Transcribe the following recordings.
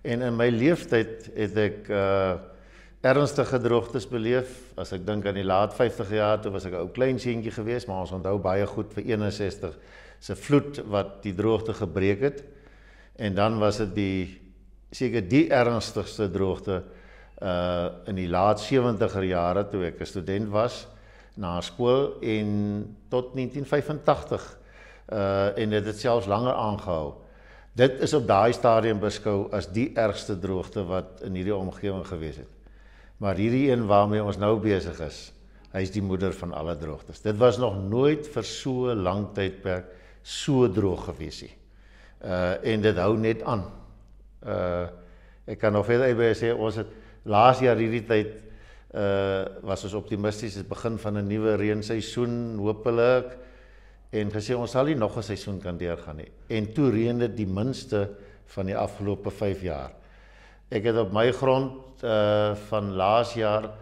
En in my lewe tyd het ek uh ernstige droogtes beleef. As ek dink aan die laat 50 jaar, toe was ek 'n ou klein seentjie geweest, maar ons onthou baie goed vir 61 se vloed wat die droogte gebreek het. En dan was dit die seker die ernstigste droogte uh in die laat 70er jare toe ek 'n student was na skool en tot 1985 uh en dit het selfs langer aangehou. Dit is op daai stadium beskou as die ergste droogte wat in hierdie omgewing gewees het. Maar hierdie een waarmee ons nou besig is, hy is die moeder van alle droogtes. Dit was nog nooit vir so lank tydperk so droog gewees nie. Uh en dit hou net aan. Uh ek kan nog verder by sê ons het laas jaar hierdie tyd uh was ons optimisties, dit begin van 'n nuwe reenseisoen, hoop hulle en gesê ons sal nie nog 'n seisoen kan deurgaan nie. En toe reën dit die minste van die afgelope 5 jaar. Ek het op my grond uh van laas jaar uh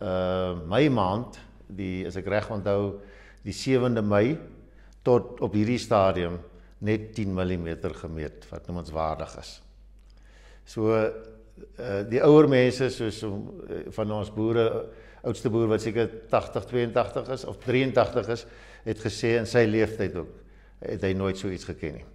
eh, Mei maand, die as ek reg onthou, die 7de Mei tot op hierdie stadium net 10 mm gemeet wat noem ons waardig is. So Eh, die ouer mense soos eh, van ons boere oudste boer wat seker 80 82 is of 83 is het gesê in sy lewenstyd ook het hy nooit so iets geken nie.